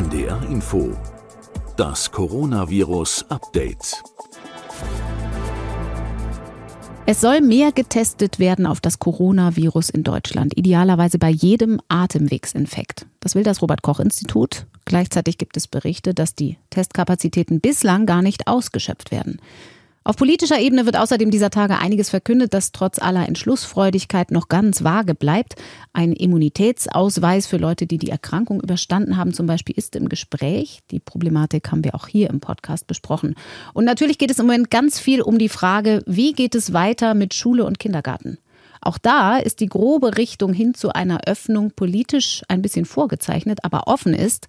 NDR Info. Das Coronavirus Update. Es soll mehr getestet werden auf das Coronavirus in Deutschland, idealerweise bei jedem Atemwegsinfekt. Das will das Robert Koch Institut. Gleichzeitig gibt es Berichte, dass die Testkapazitäten bislang gar nicht ausgeschöpft werden. Auf politischer Ebene wird außerdem dieser Tage einiges verkündet, das trotz aller Entschlussfreudigkeit noch ganz vage bleibt. Ein Immunitätsausweis für Leute, die die Erkrankung überstanden haben, zum Beispiel, ist im Gespräch. Die Problematik haben wir auch hier im Podcast besprochen. Und natürlich geht es im Moment ganz viel um die Frage, wie geht es weiter mit Schule und Kindergarten? Auch da ist die grobe Richtung hin zu einer Öffnung politisch ein bisschen vorgezeichnet, aber offen ist,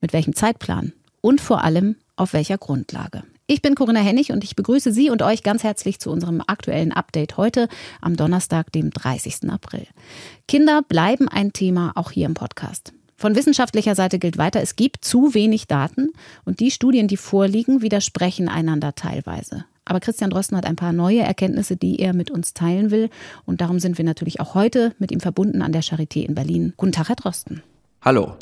mit welchem Zeitplan und vor allem auf welcher Grundlage. Ich bin Corinna Hennig und ich begrüße Sie und euch ganz herzlich zu unserem aktuellen Update heute am Donnerstag, dem 30. April. Kinder bleiben ein Thema auch hier im Podcast. Von wissenschaftlicher Seite gilt weiter, es gibt zu wenig Daten und die Studien, die vorliegen, widersprechen einander teilweise. Aber Christian Drosten hat ein paar neue Erkenntnisse, die er mit uns teilen will. Und darum sind wir natürlich auch heute mit ihm verbunden an der Charité in Berlin. Guten Tag, Herr Drosten. Hallo.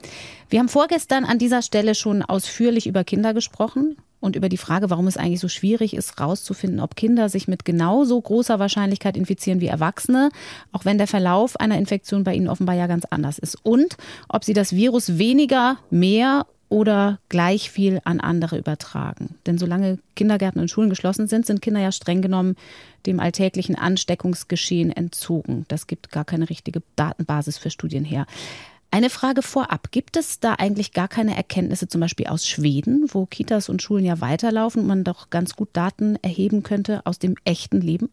Wir haben vorgestern an dieser Stelle schon ausführlich über Kinder gesprochen und über die Frage, warum es eigentlich so schwierig ist, rauszufinden, ob Kinder sich mit genauso großer Wahrscheinlichkeit infizieren wie Erwachsene, auch wenn der Verlauf einer Infektion bei ihnen offenbar ja ganz anders ist. Und ob sie das Virus weniger, mehr oder gleich viel an andere übertragen. Denn solange Kindergärten und Schulen geschlossen sind, sind Kinder ja streng genommen dem alltäglichen Ansteckungsgeschehen entzogen. Das gibt gar keine richtige Datenbasis für Studien her. Eine Frage vorab. Gibt es da eigentlich gar keine Erkenntnisse zum Beispiel aus Schweden, wo Kitas und Schulen ja weiterlaufen und man doch ganz gut Daten erheben könnte aus dem echten Leben?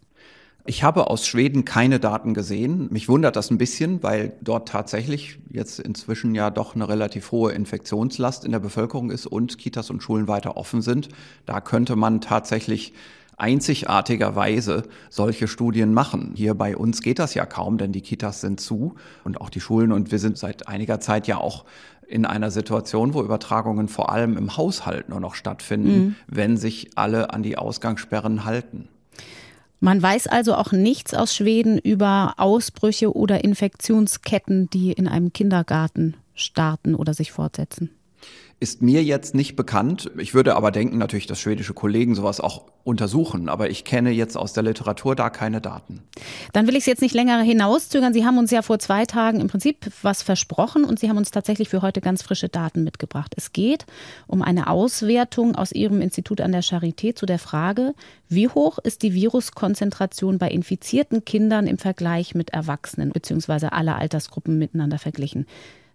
Ich habe aus Schweden keine Daten gesehen. Mich wundert das ein bisschen, weil dort tatsächlich jetzt inzwischen ja doch eine relativ hohe Infektionslast in der Bevölkerung ist und Kitas und Schulen weiter offen sind. Da könnte man tatsächlich einzigartigerweise solche Studien machen. Hier bei uns geht das ja kaum, denn die Kitas sind zu und auch die Schulen und wir sind seit einiger Zeit ja auch in einer Situation, wo Übertragungen vor allem im Haushalt nur noch stattfinden, mhm. wenn sich alle an die Ausgangssperren halten. Man weiß also auch nichts aus Schweden über Ausbrüche oder Infektionsketten, die in einem Kindergarten starten oder sich fortsetzen ist mir jetzt nicht bekannt. Ich würde aber denken natürlich, dass schwedische Kollegen sowas auch untersuchen, aber ich kenne jetzt aus der Literatur da keine Daten. Dann will ich es jetzt nicht länger hinauszögern. Sie haben uns ja vor zwei Tagen im Prinzip was versprochen und Sie haben uns tatsächlich für heute ganz frische Daten mitgebracht. Es geht um eine Auswertung aus Ihrem Institut an der Charité zu der Frage, wie hoch ist die Viruskonzentration bei infizierten Kindern im Vergleich mit Erwachsenen bzw. alle Altersgruppen miteinander verglichen.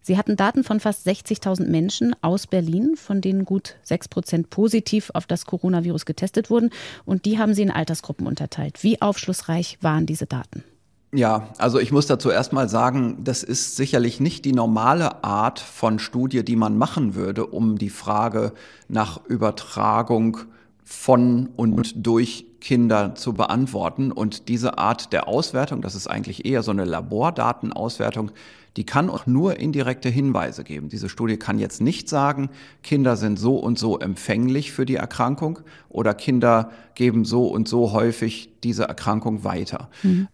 Sie hatten Daten von fast 60.000 Menschen aus Berlin, von denen gut 6 positiv auf das Coronavirus getestet wurden. Und die haben sie in Altersgruppen unterteilt. Wie aufschlussreich waren diese Daten? Ja, also ich muss dazu erstmal sagen, das ist sicherlich nicht die normale Art von Studie, die man machen würde, um die Frage nach Übertragung von und durch Kinder zu beantworten. Und diese Art der Auswertung, das ist eigentlich eher so eine Labordatenauswertung, die kann auch nur indirekte Hinweise geben. Diese Studie kann jetzt nicht sagen, Kinder sind so und so empfänglich für die Erkrankung oder Kinder geben so und so häufig diese Erkrankung weiter. Mhm.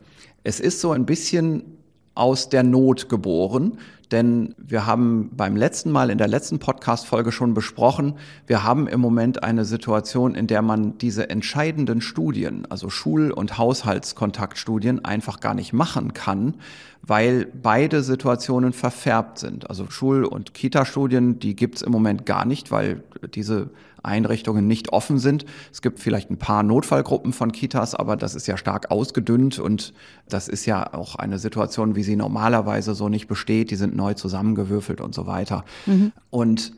Es ist so ein bisschen aus der Not geboren. Denn wir haben beim letzten Mal in der letzten Podcast-Folge schon besprochen, wir haben im Moment eine Situation, in der man diese entscheidenden Studien, also Schul- und Haushaltskontaktstudien, einfach gar nicht machen kann, weil beide Situationen verfärbt sind. Also Schul- und Kita-Studien, die gibt's im Moment gar nicht, weil diese Einrichtungen nicht offen sind. Es gibt vielleicht ein paar Notfallgruppen von Kitas, aber das ist ja stark ausgedünnt und das ist ja auch eine Situation, wie sie normalerweise so nicht besteht. Die sind neu zusammengewürfelt und so weiter. Mhm. Und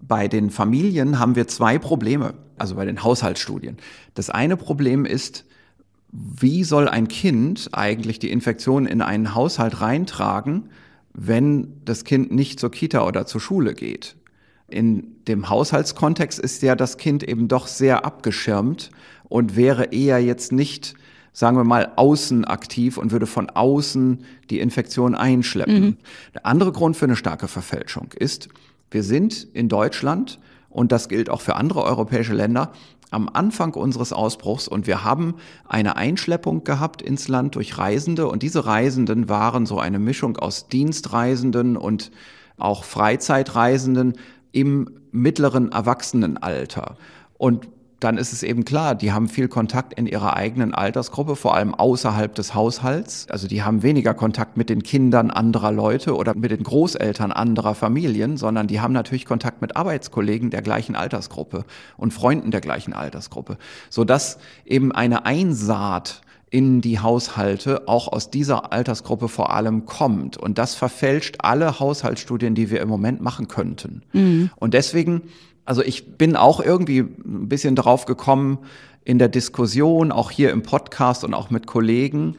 bei den Familien haben wir zwei Probleme, also bei den Haushaltsstudien. Das eine Problem ist, wie soll ein Kind eigentlich die Infektion in einen Haushalt reintragen, wenn das Kind nicht zur Kita oder zur Schule geht? In dem Haushaltskontext ist ja das Kind eben doch sehr abgeschirmt und wäre eher jetzt nicht, sagen wir mal, außen aktiv und würde von außen die Infektion einschleppen. Mhm. Der andere Grund für eine starke Verfälschung ist, wir sind in Deutschland, und das gilt auch für andere europäische Länder, am Anfang unseres Ausbruchs und wir haben eine Einschleppung gehabt ins Land durch Reisende und diese Reisenden waren so eine Mischung aus Dienstreisenden und auch Freizeitreisenden, im mittleren Erwachsenenalter. Und dann ist es eben klar, die haben viel Kontakt in ihrer eigenen Altersgruppe, vor allem außerhalb des Haushalts. Also die haben weniger Kontakt mit den Kindern anderer Leute oder mit den Großeltern anderer Familien, sondern die haben natürlich Kontakt mit Arbeitskollegen der gleichen Altersgruppe und Freunden der gleichen Altersgruppe, sodass eben eine Einsaat in die Haushalte auch aus dieser Altersgruppe vor allem kommt. Und das verfälscht alle Haushaltsstudien, die wir im Moment machen könnten. Mhm. Und deswegen, also ich bin auch irgendwie ein bisschen drauf gekommen in der Diskussion, auch hier im Podcast und auch mit Kollegen,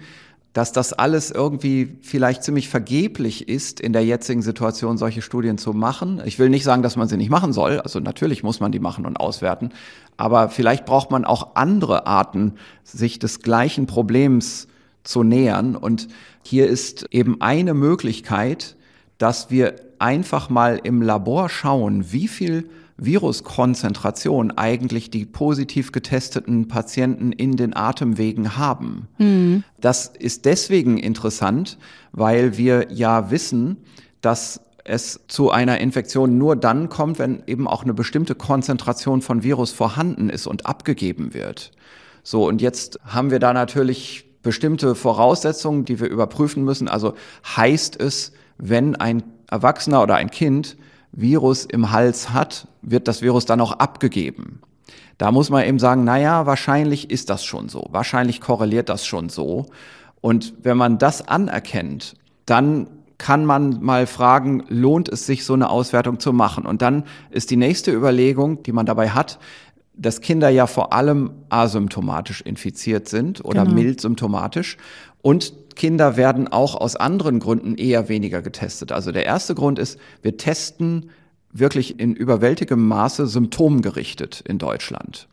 dass das alles irgendwie vielleicht ziemlich vergeblich ist, in der jetzigen Situation solche Studien zu machen. Ich will nicht sagen, dass man sie nicht machen soll. Also natürlich muss man die machen und auswerten. Aber vielleicht braucht man auch andere Arten, sich des gleichen Problems zu nähern. Und hier ist eben eine Möglichkeit, dass wir einfach mal im Labor schauen, wie viel Viruskonzentration eigentlich die positiv getesteten Patienten in den Atemwegen haben. Mhm. Das ist deswegen interessant, weil wir ja wissen, dass es zu einer Infektion nur dann kommt, wenn eben auch eine bestimmte Konzentration von Virus vorhanden ist und abgegeben wird. So, und jetzt haben wir da natürlich bestimmte Voraussetzungen, die wir überprüfen müssen. Also heißt es, wenn ein Erwachsener oder ein Kind Virus im Hals hat, wird das Virus dann auch abgegeben. Da muss man eben sagen, naja, wahrscheinlich ist das schon so, wahrscheinlich korreliert das schon so. Und wenn man das anerkennt, dann kann man mal fragen, lohnt es sich, so eine Auswertung zu machen? Und dann ist die nächste Überlegung, die man dabei hat, dass Kinder ja vor allem asymptomatisch infiziert sind oder genau. mild symptomatisch. Und Kinder werden auch aus anderen Gründen eher weniger getestet. Also der erste Grund ist, wir testen wirklich in überwältigem Maße symptomgerichtet in Deutschland.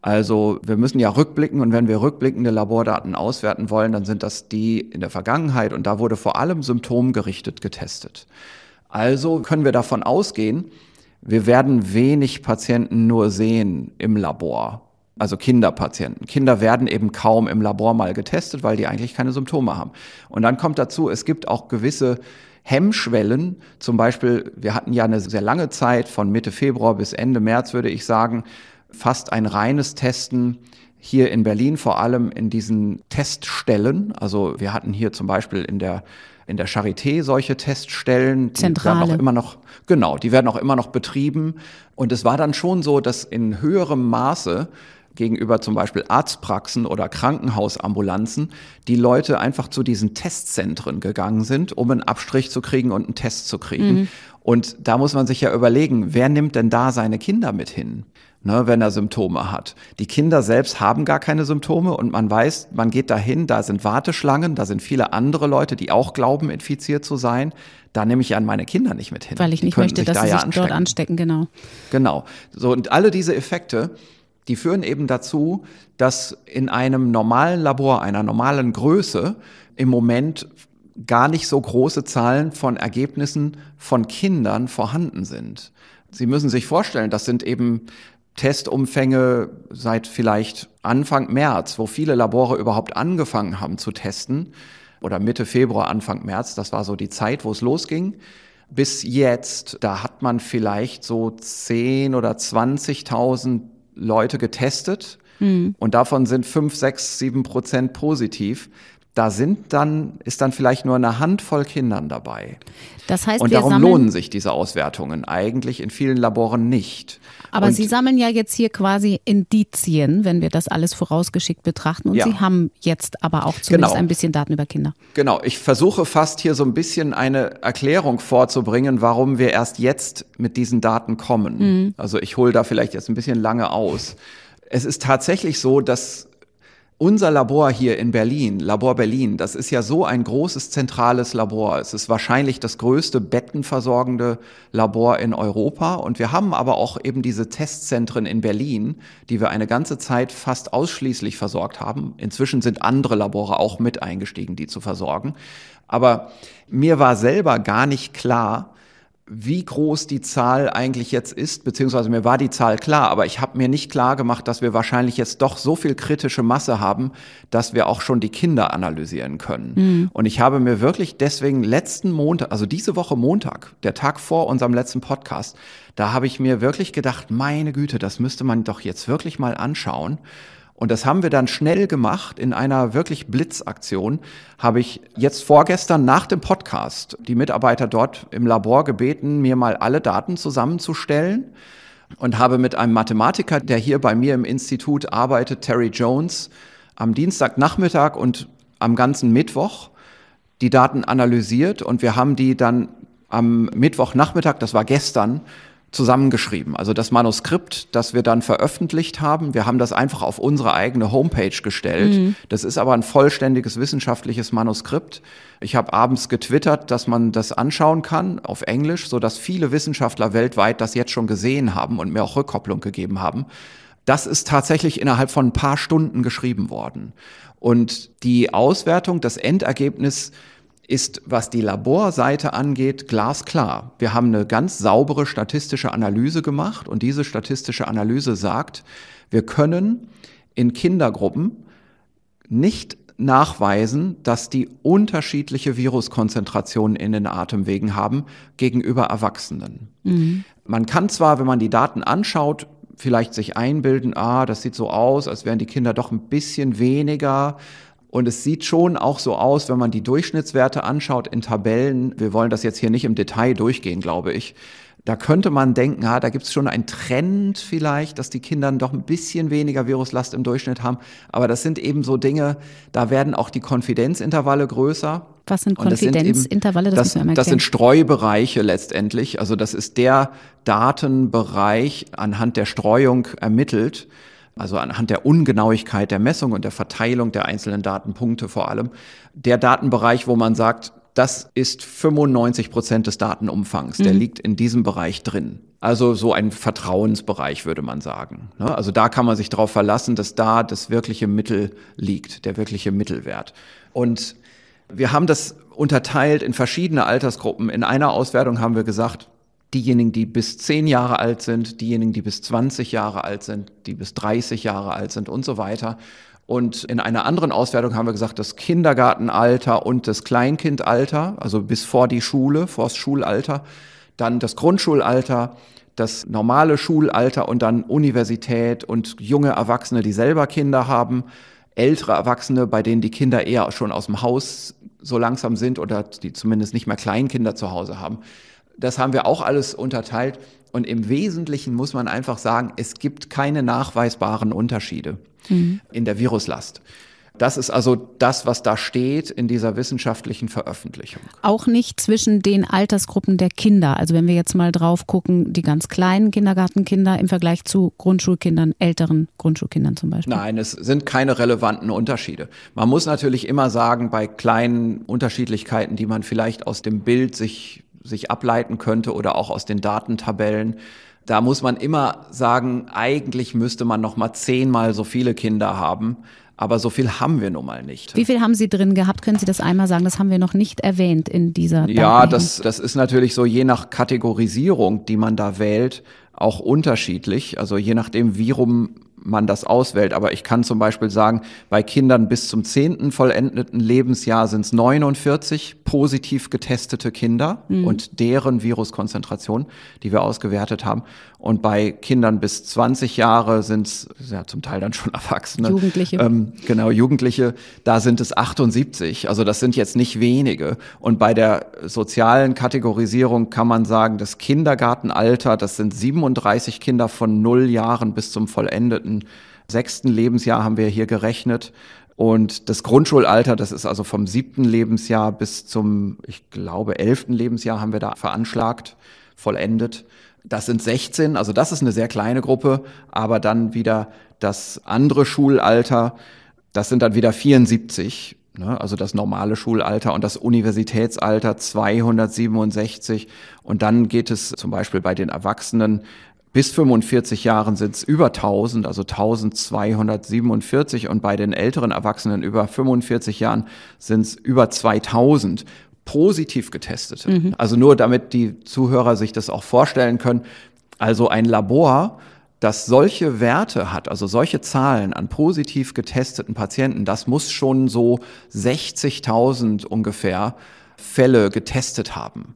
Also wir müssen ja rückblicken und wenn wir rückblickende Labordaten auswerten wollen, dann sind das die in der Vergangenheit und da wurde vor allem symptomgerichtet getestet. Also können wir davon ausgehen, wir werden wenig Patienten nur sehen im Labor. Also Kinderpatienten. Kinder werden eben kaum im Labor mal getestet, weil die eigentlich keine Symptome haben. Und dann kommt dazu, es gibt auch gewisse Hemmschwellen. Zum Beispiel, wir hatten ja eine sehr lange Zeit von Mitte Februar bis Ende März, würde ich sagen, fast ein reines Testen hier in Berlin vor allem in diesen Teststellen. Also wir hatten hier zum Beispiel in der in der Charité solche Teststellen. Die Zentrale. werden auch immer noch, genau, die werden auch immer noch betrieben. Und es war dann schon so, dass in höherem Maße gegenüber zum Beispiel Arztpraxen oder Krankenhausambulanzen die Leute einfach zu diesen Testzentren gegangen sind, um einen Abstrich zu kriegen und einen Test zu kriegen. Mhm. Und da muss man sich ja überlegen, wer nimmt denn da seine Kinder mit hin? ne, wenn er Symptome hat. Die Kinder selbst haben gar keine Symptome und man weiß, man geht dahin, da sind Warteschlangen, da sind viele andere Leute, die auch glauben, infiziert zu sein. Da nehme ich ja meine Kinder nicht mit hin. Weil ich die nicht möchte, dass da sie ja sich anstecken. dort anstecken, genau. Genau. So, und alle diese Effekte, die führen eben dazu, dass in einem normalen Labor, einer normalen Größe, im Moment gar nicht so große Zahlen von Ergebnissen von Kindern vorhanden sind. Sie müssen sich vorstellen, das sind eben Testumfänge seit vielleicht Anfang März, wo viele Labore überhaupt angefangen haben zu testen, oder Mitte Februar, Anfang März, das war so die Zeit, wo es losging. Bis jetzt, da hat man vielleicht so 10 oder 20.000 Leute getestet. Hm. Und davon sind fünf, sechs, sieben Prozent positiv da sind dann, ist dann vielleicht nur eine Handvoll Kindern dabei. Das heißt, und darum lohnen sich diese Auswertungen eigentlich in vielen Laboren nicht. Aber und Sie sammeln ja jetzt hier quasi Indizien, wenn wir das alles vorausgeschickt betrachten. Und ja. Sie haben jetzt aber auch zumindest genau. ein bisschen Daten über Kinder. Genau. Ich versuche fast hier so ein bisschen eine Erklärung vorzubringen, warum wir erst jetzt mit diesen Daten kommen. Mhm. Also ich hole da vielleicht jetzt ein bisschen lange aus. Es ist tatsächlich so, dass unser Labor hier in Berlin, Labor Berlin, das ist ja so ein großes zentrales Labor. Es ist wahrscheinlich das größte bettenversorgende Labor in Europa. Und wir haben aber auch eben diese Testzentren in Berlin, die wir eine ganze Zeit fast ausschließlich versorgt haben. Inzwischen sind andere Labore auch mit eingestiegen, die zu versorgen. Aber mir war selber gar nicht klar, wie groß die Zahl eigentlich jetzt ist, beziehungsweise mir war die Zahl klar, aber ich habe mir nicht klar gemacht, dass wir wahrscheinlich jetzt doch so viel kritische Masse haben, dass wir auch schon die Kinder analysieren können. Mhm. Und ich habe mir wirklich deswegen letzten Montag, also diese Woche Montag, der Tag vor unserem letzten Podcast, da habe ich mir wirklich gedacht, meine Güte, das müsste man doch jetzt wirklich mal anschauen. Und das haben wir dann schnell gemacht in einer wirklich Blitzaktion. Habe ich jetzt vorgestern nach dem Podcast die Mitarbeiter dort im Labor gebeten, mir mal alle Daten zusammenzustellen und habe mit einem Mathematiker, der hier bei mir im Institut arbeitet, Terry Jones, am Dienstagnachmittag und am ganzen Mittwoch die Daten analysiert und wir haben die dann am Mittwochnachmittag, das war gestern, zusammengeschrieben. Also das Manuskript, das wir dann veröffentlicht haben, wir haben das einfach auf unsere eigene Homepage gestellt. Mhm. Das ist aber ein vollständiges wissenschaftliches Manuskript. Ich habe abends getwittert, dass man das anschauen kann auf Englisch, so dass viele Wissenschaftler weltweit das jetzt schon gesehen haben und mir auch Rückkopplung gegeben haben. Das ist tatsächlich innerhalb von ein paar Stunden geschrieben worden. Und die Auswertung, das Endergebnis ist, was die Laborseite angeht, glasklar. Wir haben eine ganz saubere statistische Analyse gemacht und diese statistische Analyse sagt, wir können in Kindergruppen nicht nachweisen, dass die unterschiedliche Viruskonzentrationen in den Atemwegen haben gegenüber Erwachsenen. Mhm. Man kann zwar, wenn man die Daten anschaut, vielleicht sich einbilden, ah, das sieht so aus, als wären die Kinder doch ein bisschen weniger und es sieht schon auch so aus, wenn man die Durchschnittswerte anschaut in Tabellen. Wir wollen das jetzt hier nicht im Detail durchgehen, glaube ich. Da könnte man denken, ja, ah, da gibt es schon einen Trend vielleicht, dass die Kinder doch ein bisschen weniger Viruslast im Durchschnitt haben. Aber das sind eben so Dinge, da werden auch die Konfidenzintervalle größer. Was sind Konfidenzintervalle? Das, das, das, das sind Streubereiche letztendlich. Also das ist der Datenbereich anhand der Streuung ermittelt also anhand der Ungenauigkeit der Messung und der Verteilung der einzelnen Datenpunkte vor allem, der Datenbereich, wo man sagt, das ist 95 Prozent des Datenumfangs, mhm. der liegt in diesem Bereich drin. Also so ein Vertrauensbereich, würde man sagen. Ne? Also da kann man sich darauf verlassen, dass da das wirkliche Mittel liegt, der wirkliche Mittelwert. Und wir haben das unterteilt in verschiedene Altersgruppen. In einer Auswertung haben wir gesagt, diejenigen, die bis zehn Jahre alt sind, diejenigen, die bis 20 Jahre alt sind, die bis 30 Jahre alt sind und so weiter. Und in einer anderen Auswertung haben wir gesagt, das Kindergartenalter und das Kleinkindalter, also bis vor die Schule, vor das Schulalter, dann das Grundschulalter, das normale Schulalter und dann Universität und junge Erwachsene, die selber Kinder haben, ältere Erwachsene, bei denen die Kinder eher schon aus dem Haus so langsam sind oder die zumindest nicht mehr Kleinkinder zu Hause haben das haben wir auch alles unterteilt. Und im Wesentlichen muss man einfach sagen, es gibt keine nachweisbaren Unterschiede mhm. in der Viruslast. Das ist also das, was da steht in dieser wissenschaftlichen Veröffentlichung. Auch nicht zwischen den Altersgruppen der Kinder. Also wenn wir jetzt mal drauf gucken, die ganz kleinen Kindergartenkinder im Vergleich zu Grundschulkindern, älteren Grundschulkindern zum Beispiel. Nein, es sind keine relevanten Unterschiede. Man muss natürlich immer sagen, bei kleinen Unterschiedlichkeiten, die man vielleicht aus dem Bild sich sich ableiten könnte oder auch aus den Datentabellen. Da muss man immer sagen, eigentlich müsste man noch mal zehnmal so viele Kinder haben, aber so viel haben wir nun mal nicht. Wie viel haben Sie drin gehabt? Können Sie das einmal sagen? Das haben wir noch nicht erwähnt in dieser. Ja, das, das ist natürlich so je nach Kategorisierung, die man da wählt, auch unterschiedlich. Also je nachdem, wie rum man das auswählt. Aber ich kann zum Beispiel sagen, bei Kindern bis zum zehnten vollendeten Lebensjahr sind es 49 positiv getestete Kinder mhm. und deren Viruskonzentration, die wir ausgewertet haben. Und bei Kindern bis 20 Jahre sind es ja zum Teil dann schon Erwachsene. Jugendliche. Ähm, genau, Jugendliche, da sind es 78. Also das sind jetzt nicht wenige. Und bei der sozialen Kategorisierung kann man sagen, das Kindergartenalter, das sind 37 Kinder von null Jahren bis zum vollendeten sechsten Lebensjahr haben wir hier gerechnet. Und das Grundschulalter, das ist also vom siebten Lebensjahr bis zum, ich glaube, elften Lebensjahr haben wir da veranschlagt, vollendet. Das sind 16, also das ist eine sehr kleine Gruppe, aber dann wieder das andere Schulalter, das sind dann wieder 74, ne? also das normale Schulalter und das Universitätsalter 267. Und dann geht es zum Beispiel bei den Erwachsenen bis 45 Jahren sind es über 1000, also 1247 und bei den älteren Erwachsenen über 45 Jahren sind es über 2000 positiv getestete. Mhm. Also nur damit die Zuhörer sich das auch vorstellen können. Also ein Labor, das solche Werte hat, also solche Zahlen an positiv getesteten Patienten, das muss schon so 60.000 ungefähr Fälle getestet haben.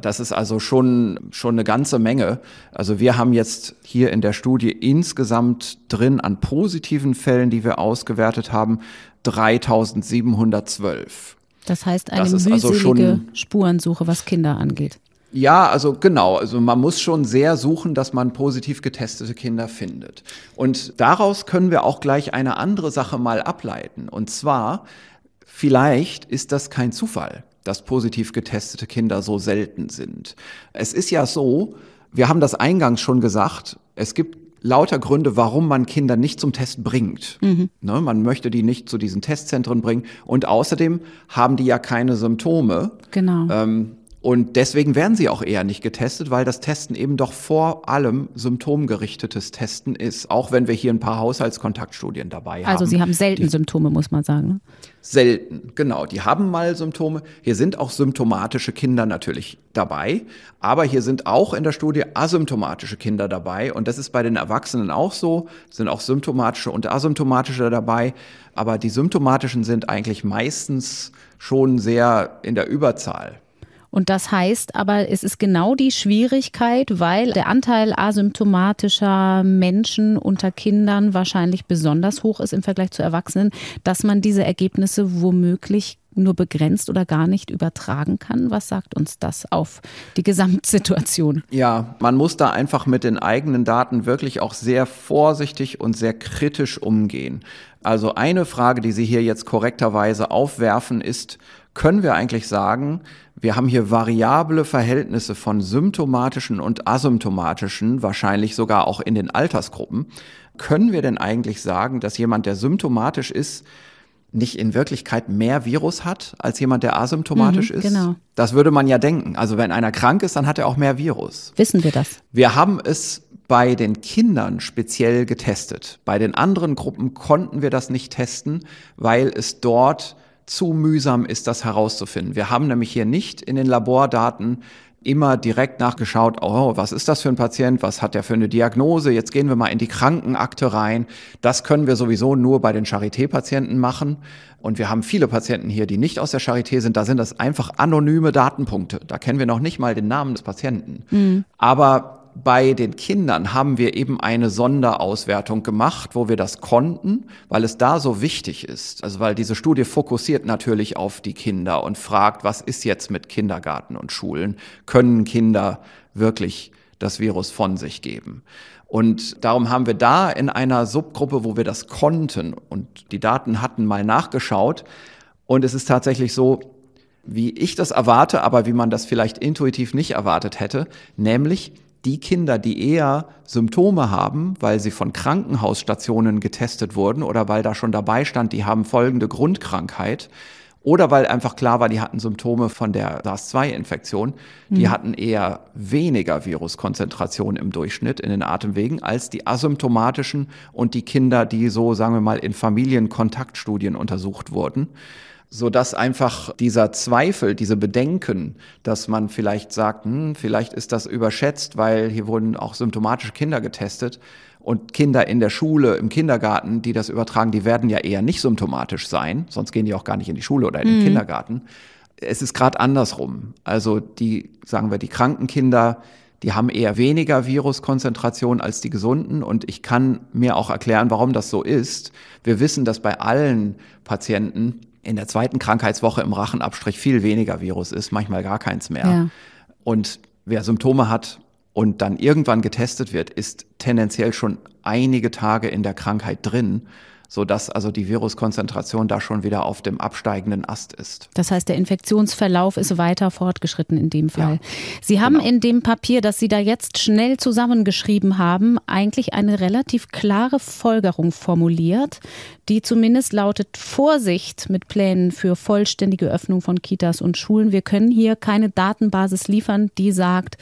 Das ist also schon, schon eine ganze Menge. Also wir haben jetzt hier in der Studie insgesamt drin an positiven Fällen, die wir ausgewertet haben, 3712. Das heißt eine das also mühselige also schon, Spurensuche, was Kinder angeht. Ja, also genau. Also man muss schon sehr suchen, dass man positiv getestete Kinder findet. Und daraus können wir auch gleich eine andere Sache mal ableiten. Und zwar, vielleicht ist das kein Zufall dass positiv getestete Kinder so selten sind. Es ist ja so, wir haben das eingangs schon gesagt, es gibt lauter Gründe, warum man Kinder nicht zum Test bringt. Mhm. Ne, man möchte die nicht zu diesen Testzentren bringen. Und außerdem haben die ja keine Symptome. Genau. Ähm, und deswegen werden sie auch eher nicht getestet, weil das Testen eben doch vor allem symptomgerichtetes Testen ist, auch wenn wir hier ein paar Haushaltskontaktstudien dabei also haben. Also sie haben selten die, Symptome, muss man sagen. Ne? Selten, genau. Die haben mal Symptome. Hier sind auch symptomatische Kinder natürlich dabei, aber hier sind auch in der Studie asymptomatische Kinder dabei. Und das ist bei den Erwachsenen auch so. sind auch symptomatische und asymptomatische dabei. Aber die symptomatischen sind eigentlich meistens schon sehr in der Überzahl. Und das heißt aber, es ist genau die Schwierigkeit, weil der Anteil asymptomatischer Menschen unter Kindern wahrscheinlich besonders hoch ist im Vergleich zu Erwachsenen, dass man diese Ergebnisse womöglich nur begrenzt oder gar nicht übertragen kann. Was sagt uns das auf die Gesamtsituation? Ja, man muss da einfach mit den eigenen Daten wirklich auch sehr vorsichtig und sehr kritisch umgehen. Also eine Frage, die Sie hier jetzt korrekterweise aufwerfen, ist, können wir eigentlich sagen, wir haben hier variable Verhältnisse von symptomatischen und asymptomatischen, wahrscheinlich sogar auch in den Altersgruppen. Können wir denn eigentlich sagen, dass jemand, der symptomatisch ist, nicht in Wirklichkeit mehr Virus hat als jemand, der asymptomatisch mhm, ist? Genau. Das würde man ja denken. Also wenn einer krank ist, dann hat er auch mehr Virus. Wissen wir das? Wir haben es bei den Kindern speziell getestet. Bei den anderen Gruppen konnten wir das nicht testen, weil es dort zu mühsam ist, das herauszufinden. Wir haben nämlich hier nicht in den Labordaten immer direkt nachgeschaut, oh, was ist das für ein Patient, was hat der für eine Diagnose, jetzt gehen wir mal in die Krankenakte rein. Das können wir sowieso nur bei den Charité-Patienten machen. Und wir haben viele Patienten hier, die nicht aus der Charité sind, da sind das einfach anonyme Datenpunkte. Da kennen wir noch nicht mal den Namen des Patienten. Mhm. Aber bei den Kindern haben wir eben eine Sonderauswertung gemacht, wo wir das konnten, weil es da so wichtig ist. Also weil diese Studie fokussiert natürlich auf die Kinder und fragt, was ist jetzt mit Kindergarten und Schulen? Können Kinder wirklich das Virus von sich geben? Und darum haben wir da in einer Subgruppe, wo wir das konnten und die Daten hatten, mal nachgeschaut. Und es ist tatsächlich so, wie ich das erwarte, aber wie man das vielleicht intuitiv nicht erwartet hätte, nämlich die Kinder, die eher Symptome haben, weil sie von Krankenhausstationen getestet wurden oder weil da schon dabei stand, die haben folgende Grundkrankheit oder weil einfach klar war, die hatten Symptome von der SARS-2-Infektion, die mhm. hatten eher weniger Viruskonzentration im Durchschnitt in den Atemwegen als die asymptomatischen und die Kinder, die so, sagen wir mal, in Familienkontaktstudien untersucht wurden so dass einfach dieser Zweifel, diese Bedenken, dass man vielleicht sagt, hm, vielleicht ist das überschätzt, weil hier wurden auch symptomatische Kinder getestet und Kinder in der Schule, im Kindergarten, die das übertragen, die werden ja eher nicht symptomatisch sein, sonst gehen die auch gar nicht in die Schule oder in den mhm. Kindergarten. Es ist gerade andersrum. Also die, sagen wir, die kranken Kinder, die haben eher weniger Viruskonzentration als die gesunden. Und ich kann mir auch erklären, warum das so ist. Wir wissen, dass bei allen Patienten in der zweiten Krankheitswoche im Rachenabstrich viel weniger Virus ist, manchmal gar keins mehr. Ja. Und wer Symptome hat und dann irgendwann getestet wird, ist tendenziell schon einige Tage in der Krankheit drin so dass also die Viruskonzentration da schon wieder auf dem absteigenden Ast ist. Das heißt, der Infektionsverlauf ist weiter fortgeschritten in dem Fall. Ja, Sie haben genau. in dem Papier, das Sie da jetzt schnell zusammengeschrieben haben, eigentlich eine relativ klare Folgerung formuliert, die zumindest lautet Vorsicht mit Plänen für vollständige Öffnung von Kitas und Schulen. Wir können hier keine Datenbasis liefern, die sagt,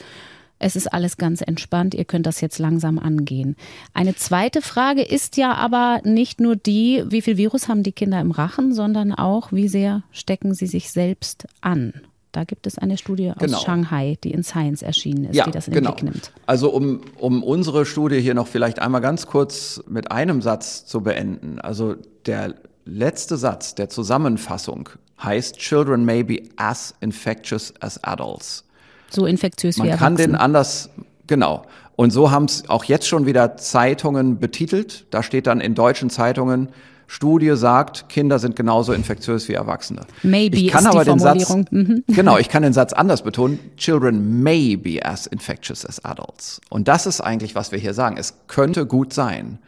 es ist alles ganz entspannt. Ihr könnt das jetzt langsam angehen. Eine zweite Frage ist ja aber nicht nur die, wie viel Virus haben die Kinder im Rachen, sondern auch, wie sehr stecken sie sich selbst an? Da gibt es eine Studie aus genau. Shanghai, die in Science erschienen ist, ja, die das in den genau. Blick nimmt. Also um, um unsere Studie hier noch vielleicht einmal ganz kurz mit einem Satz zu beenden. Also der letzte Satz der Zusammenfassung heißt Children may be as infectious as adults so infektiös man wie Man kann den anders, genau. Und so haben es auch jetzt schon wieder Zeitungen betitelt. Da steht dann in deutschen Zeitungen, Studie sagt, Kinder sind genauso infektiös wie Erwachsene. Maybe ich kann ist aber die den Satz, mhm. genau, ich kann den Satz anders betonen. Children may be as infectious as adults. Und das ist eigentlich, was wir hier sagen. Es könnte gut sein.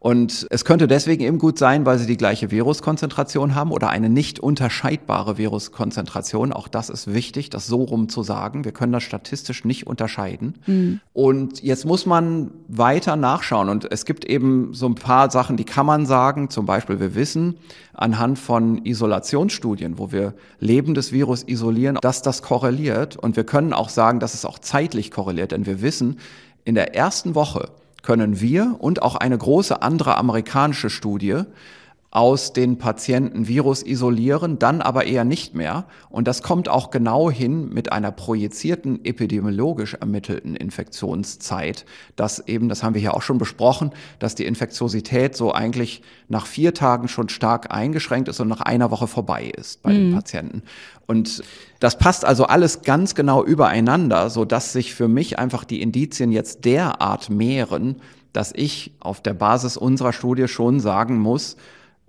Und es könnte deswegen eben gut sein, weil sie die gleiche Viruskonzentration haben oder eine nicht unterscheidbare Viruskonzentration. Auch das ist wichtig, das so rum zu sagen. Wir können das statistisch nicht unterscheiden. Mhm. Und jetzt muss man weiter nachschauen. Und es gibt eben so ein paar Sachen, die kann man sagen. Zum Beispiel, wir wissen anhand von Isolationsstudien, wo wir lebendes Virus isolieren, dass das korreliert. Und wir können auch sagen, dass es auch zeitlich korreliert. Denn wir wissen, in der ersten Woche können wir und auch eine große andere amerikanische Studie aus den Patienten Virus isolieren, dann aber eher nicht mehr. Und das kommt auch genau hin mit einer projizierten epidemiologisch ermittelten Infektionszeit, dass eben, das haben wir hier auch schon besprochen, dass die Infektiosität so eigentlich nach vier Tagen schon stark eingeschränkt ist und nach einer Woche vorbei ist bei mhm. den Patienten. Und das passt also alles ganz genau übereinander, so dass sich für mich einfach die Indizien jetzt derart mehren, dass ich auf der Basis unserer Studie schon sagen muss,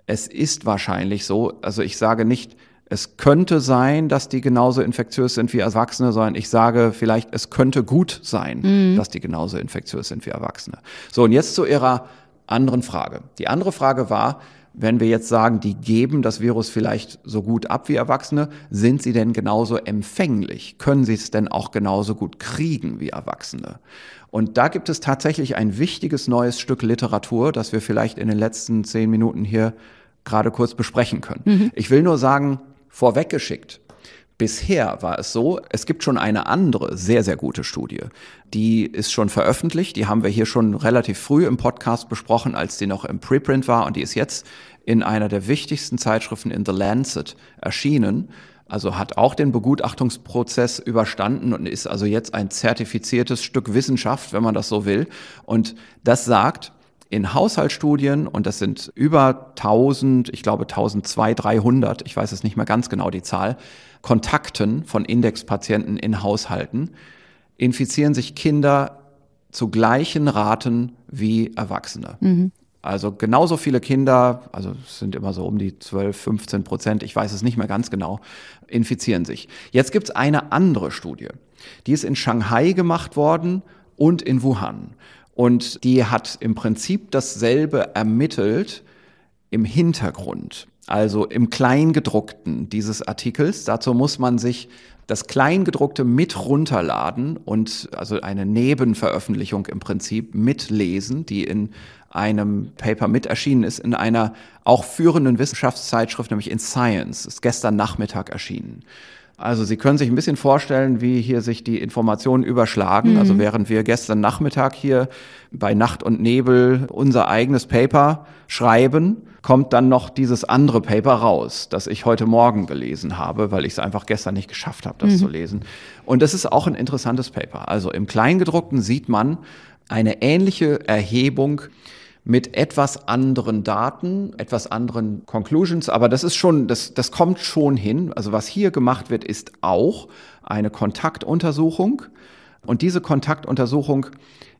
es ist wahrscheinlich so. Also ich sage nicht, es könnte sein, dass die genauso infektiös sind wie Erwachsene, sondern ich sage vielleicht, es könnte gut sein, mhm. dass die genauso infektiös sind wie Erwachsene. So, und jetzt zu Ihrer anderen Frage. Die andere Frage war, wenn wir jetzt sagen, die geben das Virus vielleicht so gut ab wie Erwachsene, sind sie denn genauso empfänglich? Können sie es denn auch genauso gut kriegen wie Erwachsene? Und da gibt es tatsächlich ein wichtiges neues Stück Literatur, das wir vielleicht in den letzten zehn Minuten hier gerade kurz besprechen können. Mhm. Ich will nur sagen, vorweggeschickt, Bisher war es so, es gibt schon eine andere sehr, sehr gute Studie. Die ist schon veröffentlicht, die haben wir hier schon relativ früh im Podcast besprochen, als die noch im Preprint war und die ist jetzt in einer der wichtigsten Zeitschriften in The Lancet erschienen. Also hat auch den Begutachtungsprozess überstanden und ist also jetzt ein zertifiziertes Stück Wissenschaft, wenn man das so will. Und das sagt, in Haushaltsstudien, und das sind über 1000, ich glaube 1200, 300, ich weiß es nicht mehr ganz genau die Zahl, Kontakten von Indexpatienten in Haushalten, infizieren sich Kinder zu gleichen Raten wie Erwachsene. Mhm. Also genauso viele Kinder, also es sind immer so um die 12, 15 Prozent, ich weiß es nicht mehr ganz genau, infizieren sich. Jetzt gibt es eine andere Studie. Die ist in Shanghai gemacht worden und in Wuhan. Und die hat im Prinzip dasselbe ermittelt im Hintergrund, also im Kleingedruckten dieses Artikels. Dazu muss man sich das Kleingedruckte mit runterladen und also eine Nebenveröffentlichung im Prinzip mitlesen, die in einem Paper mit erschienen ist, in einer auch führenden Wissenschaftszeitschrift, nämlich in Science, ist gestern Nachmittag erschienen. Also Sie können sich ein bisschen vorstellen, wie hier sich die Informationen überschlagen. Mhm. Also während wir gestern Nachmittag hier bei Nacht und Nebel unser eigenes Paper schreiben, kommt dann noch dieses andere Paper raus, das ich heute Morgen gelesen habe, weil ich es einfach gestern nicht geschafft habe, das mhm. zu lesen. Und es ist auch ein interessantes Paper. Also im Kleingedruckten sieht man eine ähnliche Erhebung mit etwas anderen Daten, etwas anderen Conclusions, aber das ist schon, das, das kommt schon hin. Also was hier gemacht wird, ist auch eine Kontaktuntersuchung. Und diese Kontaktuntersuchung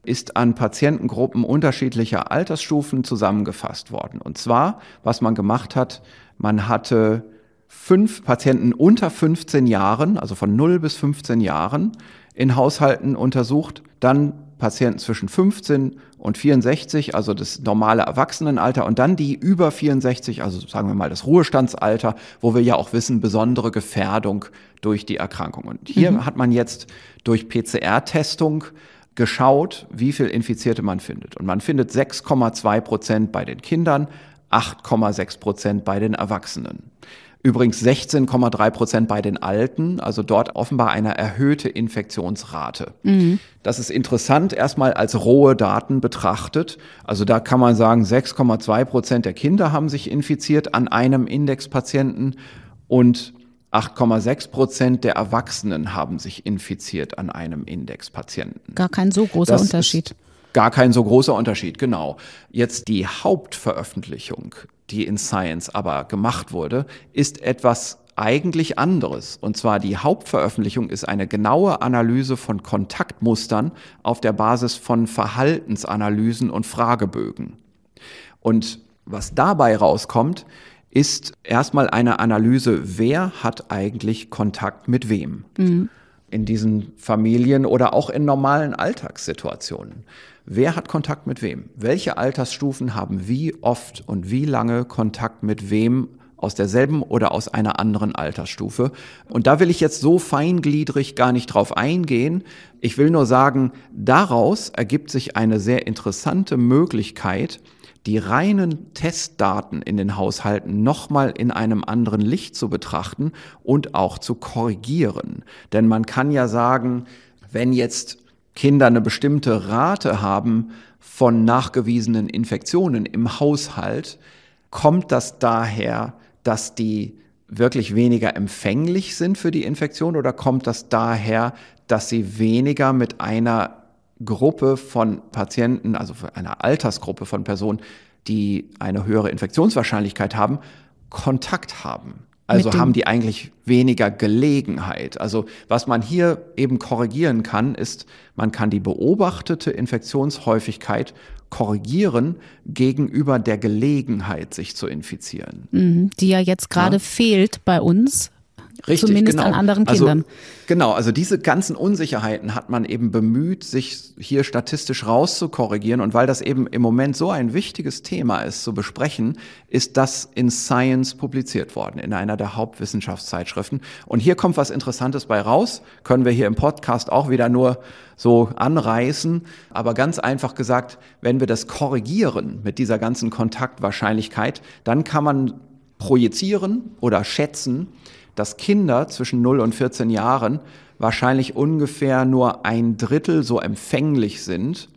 ist an Patientengruppen unterschiedlicher Altersstufen zusammengefasst worden. Und zwar, was man gemacht hat, man hatte fünf Patienten unter 15 Jahren, also von 0 bis 15 Jahren, in Haushalten untersucht, dann Patienten zwischen 15 und 64, also das normale Erwachsenenalter, und dann die über 64, also sagen wir mal das Ruhestandsalter, wo wir ja auch wissen, besondere Gefährdung durch die Erkrankung. Und hier mhm. hat man jetzt durch PCR-Testung geschaut, wie viel Infizierte man findet. Und man findet 6,2 Prozent bei den Kindern, 8,6 Prozent bei den Erwachsenen. Übrigens 16,3 Prozent bei den Alten, also dort offenbar eine erhöhte Infektionsrate. Mhm. Das ist interessant erstmal als rohe Daten betrachtet. Also da kann man sagen, 6,2 Prozent der Kinder haben sich infiziert an einem Indexpatienten und 8,6 Prozent der Erwachsenen haben sich infiziert an einem Indexpatienten. Gar kein so großer das Unterschied. Gar kein so großer Unterschied, genau. Jetzt die Hauptveröffentlichung die in Science aber gemacht wurde, ist etwas eigentlich anderes. Und zwar die Hauptveröffentlichung ist eine genaue Analyse von Kontaktmustern auf der Basis von Verhaltensanalysen und Fragebögen. Und was dabei rauskommt, ist erstmal eine Analyse, wer hat eigentlich Kontakt mit wem. Mhm in diesen Familien oder auch in normalen Alltagssituationen. Wer hat Kontakt mit wem? Welche Altersstufen haben wie oft und wie lange Kontakt mit wem aus derselben oder aus einer anderen Altersstufe. Und da will ich jetzt so feingliedrig gar nicht drauf eingehen. Ich will nur sagen, daraus ergibt sich eine sehr interessante Möglichkeit, die reinen Testdaten in den Haushalten nochmal in einem anderen Licht zu betrachten und auch zu korrigieren. Denn man kann ja sagen, wenn jetzt Kinder eine bestimmte Rate haben von nachgewiesenen Infektionen im Haushalt, kommt das daher, dass die wirklich weniger empfänglich sind für die Infektion oder kommt das daher, dass sie weniger mit einer Gruppe von Patienten, also einer Altersgruppe von Personen, die eine höhere Infektionswahrscheinlichkeit haben, Kontakt haben? Also haben die eigentlich weniger Gelegenheit. Also was man hier eben korrigieren kann, ist, man kann die beobachtete Infektionshäufigkeit korrigieren gegenüber der Gelegenheit, sich zu infizieren. Mhm, die ja jetzt gerade ja. fehlt bei uns, Richtig, Zumindest genau. an anderen also, Kindern. Also, genau, also diese ganzen Unsicherheiten hat man eben bemüht, sich hier statistisch rauszukorrigieren. Und weil das eben im Moment so ein wichtiges Thema ist zu besprechen, ist das in Science publiziert worden, in einer der Hauptwissenschaftszeitschriften. Und hier kommt was Interessantes bei raus, können wir hier im Podcast auch wieder nur so anreißen. Aber ganz einfach gesagt, wenn wir das korrigieren mit dieser ganzen Kontaktwahrscheinlichkeit, dann kann man projizieren oder schätzen, dass Kinder zwischen 0 und 14 Jahren wahrscheinlich ungefähr nur ein Drittel so empfänglich sind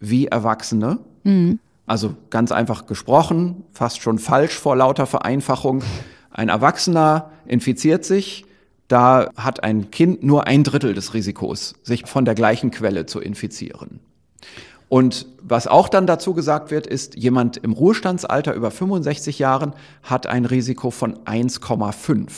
wie Erwachsene. Mhm. Also ganz einfach gesprochen, fast schon falsch vor lauter Vereinfachung. Ein Erwachsener infiziert sich, da hat ein Kind nur ein Drittel des Risikos, sich von der gleichen Quelle zu infizieren. Und was auch dann dazu gesagt wird, ist, jemand im Ruhestandsalter über 65 Jahren hat ein Risiko von 1,5.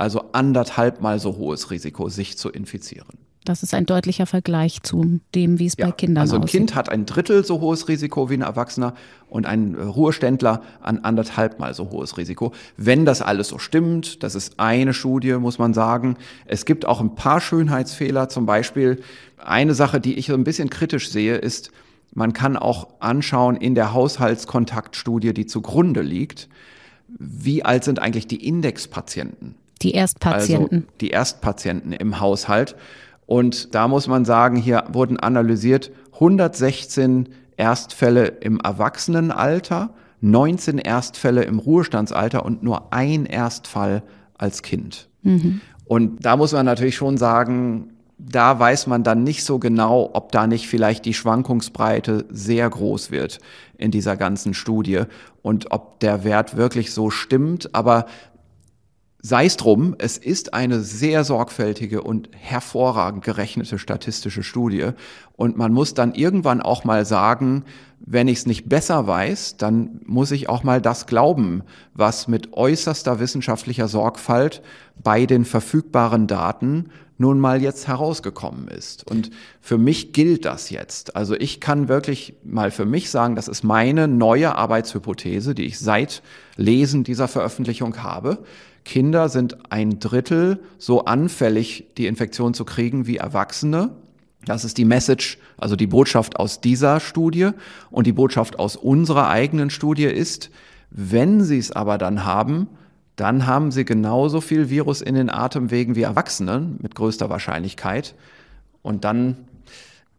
Also anderthalb Mal so hohes Risiko, sich zu infizieren. Das ist ein deutlicher Vergleich zu dem, wie es ja, bei Kindern ist. Also ein aussieht. Kind hat ein Drittel so hohes Risiko wie ein Erwachsener und ein äh, Ruheständler an anderthalb Mal so hohes Risiko. Wenn das alles so stimmt, das ist eine Studie, muss man sagen. Es gibt auch ein paar Schönheitsfehler. Zum Beispiel eine Sache, die ich so ein bisschen kritisch sehe, ist, man kann auch anschauen in der Haushaltskontaktstudie, die zugrunde liegt, wie alt sind eigentlich die Indexpatienten? Die Erstpatienten. Also die Erstpatienten im Haushalt. Und da muss man sagen, hier wurden analysiert 116 Erstfälle im Erwachsenenalter, 19 Erstfälle im Ruhestandsalter und nur ein Erstfall als Kind. Mhm. Und da muss man natürlich schon sagen, da weiß man dann nicht so genau, ob da nicht vielleicht die Schwankungsbreite sehr groß wird in dieser ganzen Studie und ob der Wert wirklich so stimmt. Aber Sei es drum, es ist eine sehr sorgfältige und hervorragend gerechnete statistische Studie. Und man muss dann irgendwann auch mal sagen, wenn ich es nicht besser weiß, dann muss ich auch mal das glauben, was mit äußerster wissenschaftlicher Sorgfalt bei den verfügbaren Daten nun mal jetzt herausgekommen ist. Und für mich gilt das jetzt. Also ich kann wirklich mal für mich sagen, das ist meine neue Arbeitshypothese, die ich seit Lesen dieser Veröffentlichung habe. Kinder sind ein Drittel so anfällig, die Infektion zu kriegen wie Erwachsene. Das ist die Message, also die Botschaft aus dieser Studie. Und die Botschaft aus unserer eigenen Studie ist, wenn Sie es aber dann haben, dann haben Sie genauso viel Virus in den Atemwegen wie Erwachsenen mit größter Wahrscheinlichkeit. Und dann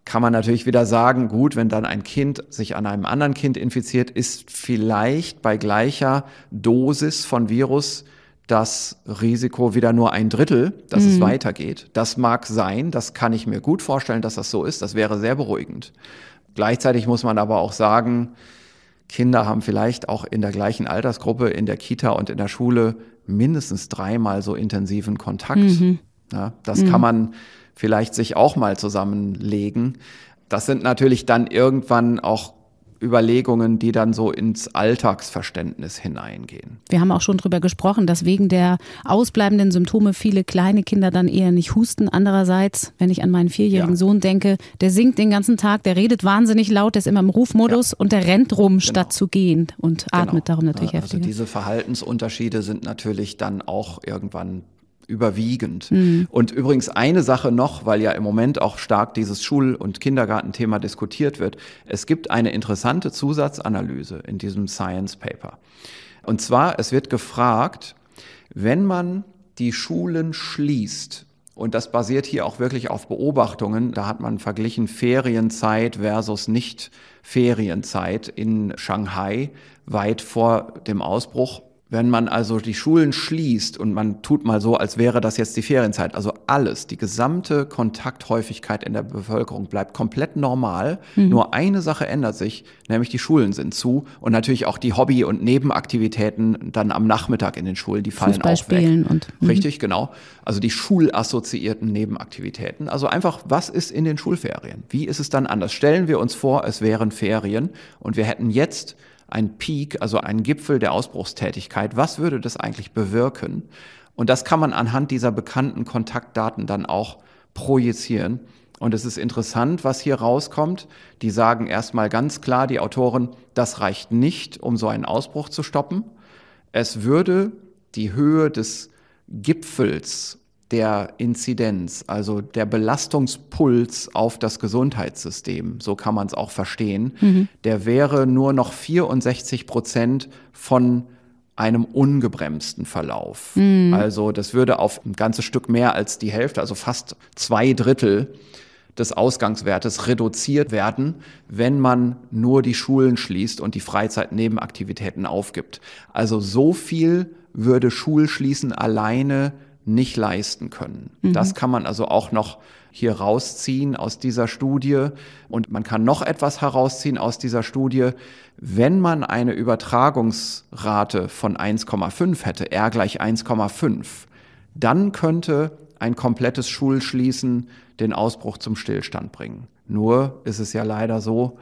kann man natürlich wieder sagen, gut, wenn dann ein Kind sich an einem anderen Kind infiziert, ist vielleicht bei gleicher Dosis von Virus das Risiko wieder nur ein Drittel, dass mhm. es weitergeht. Das mag sein, das kann ich mir gut vorstellen, dass das so ist. Das wäre sehr beruhigend. Gleichzeitig muss man aber auch sagen, Kinder haben vielleicht auch in der gleichen Altersgruppe, in der Kita und in der Schule mindestens dreimal so intensiven Kontakt. Mhm. Ja, das mhm. kann man vielleicht sich auch mal zusammenlegen. Das sind natürlich dann irgendwann auch Überlegungen, die dann so ins Alltagsverständnis hineingehen. Wir haben auch schon drüber gesprochen, dass wegen der ausbleibenden Symptome viele kleine Kinder dann eher nicht husten. Andererseits, wenn ich an meinen vierjährigen ja. Sohn denke, der singt den ganzen Tag, der redet wahnsinnig laut, der ist immer im Rufmodus ja. und der rennt rum, genau. statt zu gehen und atmet genau. darum natürlich heftig. Also diese Verhaltensunterschiede sind natürlich dann auch irgendwann überwiegend. Mhm. Und übrigens eine Sache noch, weil ja im Moment auch stark dieses Schul- und Kindergartenthema diskutiert wird. Es gibt eine interessante Zusatzanalyse in diesem Science Paper. Und zwar, es wird gefragt, wenn man die Schulen schließt, und das basiert hier auch wirklich auf Beobachtungen. Da hat man verglichen Ferienzeit versus Nicht-Ferienzeit in Shanghai weit vor dem Ausbruch wenn man also die Schulen schließt und man tut mal so, als wäre das jetzt die Ferienzeit, also alles, die gesamte Kontakthäufigkeit in der Bevölkerung bleibt komplett normal. Mhm. Nur eine Sache ändert sich, nämlich die Schulen sind zu und natürlich auch die Hobby- und Nebenaktivitäten dann am Nachmittag in den Schulen, die fallen Fußball auch spielen weg. Und, mh. Richtig, genau. Also die schulassoziierten Nebenaktivitäten. Also einfach, was ist in den Schulferien? Wie ist es dann anders? Stellen wir uns vor, es wären Ferien und wir hätten jetzt ein Peak, also ein Gipfel der Ausbruchstätigkeit. Was würde das eigentlich bewirken? Und das kann man anhand dieser bekannten Kontaktdaten dann auch projizieren. Und es ist interessant, was hier rauskommt. Die sagen erstmal ganz klar, die Autoren, das reicht nicht, um so einen Ausbruch zu stoppen. Es würde die Höhe des Gipfels der Inzidenz, also der Belastungspuls auf das Gesundheitssystem, so kann man es auch verstehen, mhm. der wäre nur noch 64 Prozent von einem ungebremsten Verlauf. Mhm. Also das würde auf ein ganzes Stück mehr als die Hälfte, also fast zwei Drittel des Ausgangswertes reduziert werden, wenn man nur die Schulen schließt und die Freizeitnebenaktivitäten aufgibt. Also so viel würde Schulschließen alleine nicht leisten können. Mhm. Das kann man also auch noch hier rausziehen aus dieser Studie. Und man kann noch etwas herausziehen aus dieser Studie. Wenn man eine Übertragungsrate von 1,5 hätte, R gleich 1,5, dann könnte ein komplettes Schulschließen den Ausbruch zum Stillstand bringen. Nur ist es ja leider so,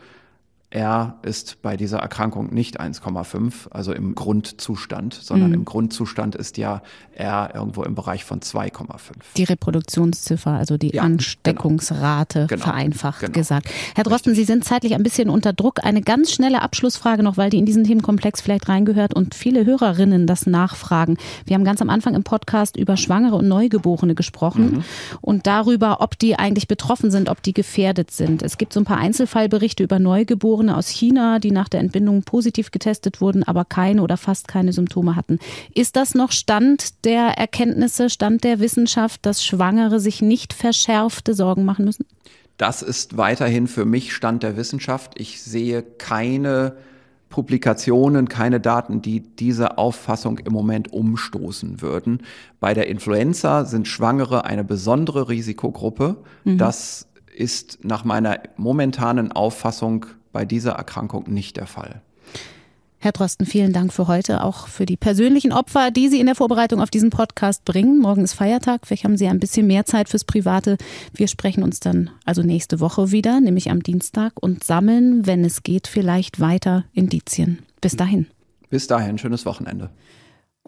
R ist bei dieser Erkrankung nicht 1,5, also im Grundzustand, sondern mhm. im Grundzustand ist ja R irgendwo im Bereich von 2,5. Die Reproduktionsziffer, also die ja, Ansteckungsrate genau. genau. vereinfacht genau. gesagt. Herr Drosten, Richtig. Sie sind zeitlich ein bisschen unter Druck. Eine ganz schnelle Abschlussfrage noch, weil die in diesen Themenkomplex vielleicht reingehört und viele Hörerinnen das nachfragen. Wir haben ganz am Anfang im Podcast über Schwangere und Neugeborene gesprochen mhm. und darüber, ob die eigentlich betroffen sind, ob die gefährdet sind. Es gibt so ein paar Einzelfallberichte über Neugeborene Neugeborene aus China, die nach der Entbindung positiv getestet wurden, aber keine oder fast keine Symptome hatten. Ist das noch Stand der Erkenntnisse, Stand der Wissenschaft, dass Schwangere sich nicht verschärfte Sorgen machen müssen? Das ist weiterhin für mich Stand der Wissenschaft. Ich sehe keine Publikationen, keine Daten, die diese Auffassung im Moment umstoßen würden. Bei der Influenza sind Schwangere eine besondere Risikogruppe. Mhm. Das ist nach meiner momentanen Auffassung bei dieser Erkrankung nicht der Fall. Herr Drosten, vielen Dank für heute, auch für die persönlichen Opfer, die Sie in der Vorbereitung auf diesen Podcast bringen. Morgen ist Feiertag, vielleicht haben Sie ein bisschen mehr Zeit fürs Private. Wir sprechen uns dann also nächste Woche wieder, nämlich am Dienstag, und sammeln, wenn es geht, vielleicht weiter Indizien. Bis dahin. Bis dahin, schönes Wochenende.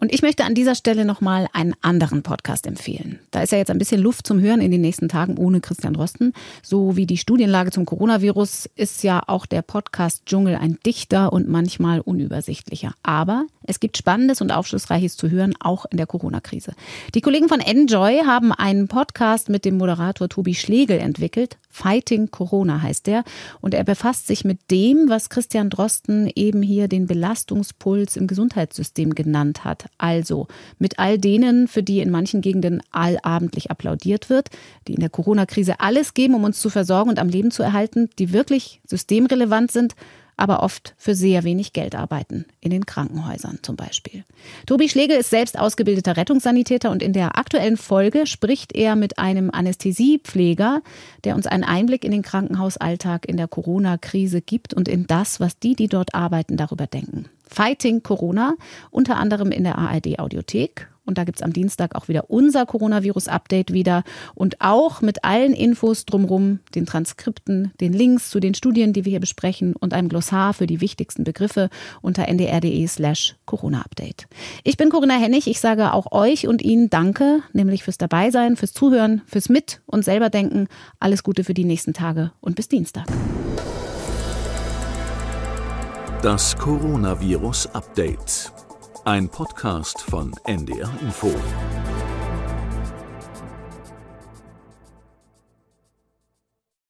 Und ich möchte an dieser Stelle nochmal einen anderen Podcast empfehlen. Da ist ja jetzt ein bisschen Luft zum Hören in den nächsten Tagen ohne Christian Drosten. So wie die Studienlage zum Coronavirus ist ja auch der Podcast Dschungel ein dichter und manchmal unübersichtlicher. Aber es gibt Spannendes und Aufschlussreiches zu hören, auch in der Corona-Krise. Die Kollegen von Enjoy haben einen Podcast mit dem Moderator Tobi Schlegel entwickelt. Fighting Corona heißt der. Und er befasst sich mit dem, was Christian Drosten eben hier den Belastungspuls im Gesundheitssystem genannt hat. Also mit all denen, für die in manchen Gegenden allabendlich applaudiert wird, die in der Corona-Krise alles geben, um uns zu versorgen und am Leben zu erhalten, die wirklich systemrelevant sind aber oft für sehr wenig Geld arbeiten, in den Krankenhäusern zum Beispiel. Tobi Schlegel ist selbst ausgebildeter Rettungssanitäter und in der aktuellen Folge spricht er mit einem Anästhesiepfleger, der uns einen Einblick in den Krankenhausalltag in der Corona-Krise gibt und in das, was die, die dort arbeiten, darüber denken. Fighting Corona, unter anderem in der ARD-Audiothek und da gibt es am Dienstag auch wieder unser Coronavirus-Update wieder. Und auch mit allen Infos drumherum, den Transkripten, den Links zu den Studien, die wir hier besprechen und einem Glossar für die wichtigsten Begriffe unter ndr.de slash Corona-Update. Ich bin Corinna Hennig. Ich sage auch euch und Ihnen Danke, nämlich fürs Dabeisein, fürs Zuhören, fürs Mit- und Selberdenken. Alles Gute für die nächsten Tage und bis Dienstag. Das Coronavirus Update. Ein Podcast von NDR Info.